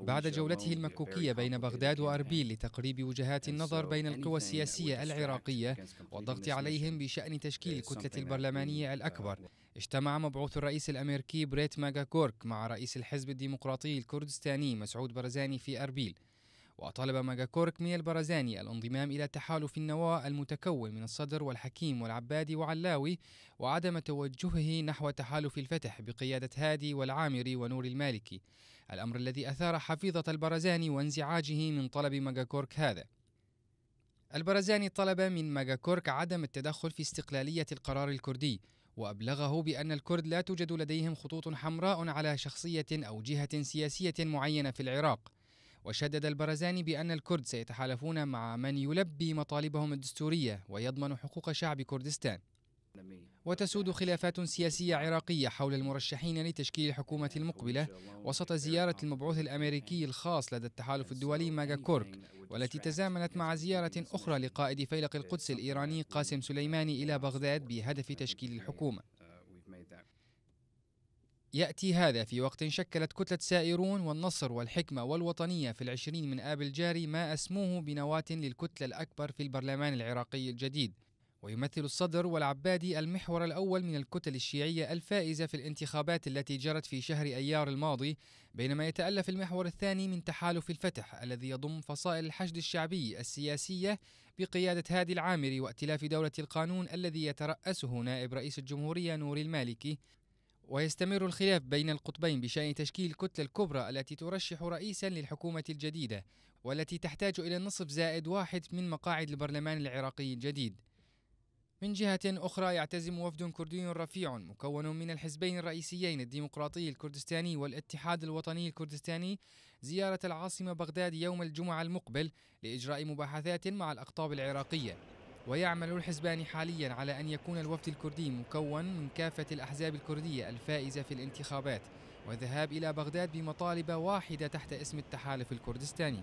بعد جولته المكوكية بين بغداد وأربيل لتقريب وجهات النظر بين القوى السياسية العراقية والضغط عليهم بشأن تشكيل الكتلة البرلمانية uh, الأكبر اجتمع مبعوث الرئيس الأمريكي بريت ماجا كورك مع رئيس الحزب الديمقراطي الكردستاني مسعود برزاني في أربيل وطالب ماجاكورك من البرزاني الانضمام إلى تحالف النواة المتكون من الصدر والحكيم والعبادي وعلاوي وعدم توجهه نحو تحالف الفتح بقيادة هادي والعامري ونور المالكي الأمر الذي أثار حفيظة البرزاني وانزعاجه من طلب ماجاكورك هذا البرزاني طلب من ماجاكورك عدم التدخل في استقلالية القرار الكردي وأبلغه بأن الكرد لا توجد لديهم خطوط حمراء على شخصية أو جهة سياسية معينة في العراق وشدد البرزاني بأن الكرد سيتحالفون مع من يلبي مطالبهم الدستورية ويضمن حقوق شعب كردستان وتسود خلافات سياسية عراقية حول المرشحين لتشكيل الحكومة المقبلة وسط زيارة المبعوث الأمريكي الخاص لدى التحالف الدولي ماجا كورك والتي تزامنت مع زيارة أخرى لقائد فيلق القدس الإيراني قاسم سليماني إلى بغداد بهدف تشكيل الحكومة يأتي هذا في وقت شكلت كتلة سائرون والنصر والحكمة والوطنية في العشرين من آب الجاري ما أسموه بنواة للكتلة الأكبر في البرلمان العراقي الجديد ويمثل الصدر والعبادي المحور الأول من الكتل الشيعية الفائزة في الانتخابات التي جرت في شهر أيار الماضي بينما يتألف المحور الثاني من تحالف الفتح الذي يضم فصائل الحشد الشعبي السياسية بقيادة هادي العامري وائتلاف دولة القانون الذي يترأسه نائب رئيس الجمهورية نور المالكي ويستمر الخلاف بين القطبين بشأن تشكيل الكتلة الكبرى التي ترشح رئيسا للحكومة الجديدة والتي تحتاج إلى نصف زائد واحد من مقاعد البرلمان العراقي الجديد من جهة أخرى يعتزم وفد كردي رفيع مكون من الحزبين الرئيسيين الديمقراطي الكردستاني والاتحاد الوطني الكردستاني زيارة العاصمة بغداد يوم الجمعة المقبل لإجراء مباحثات مع الأقطاب العراقية ويعمل الحزبان حاليا على أن يكون الوفد الكردي مكون من كافة الأحزاب الكردية الفائزة في الانتخابات والذهاب إلى بغداد بمطالب واحدة تحت اسم التحالف الكردستاني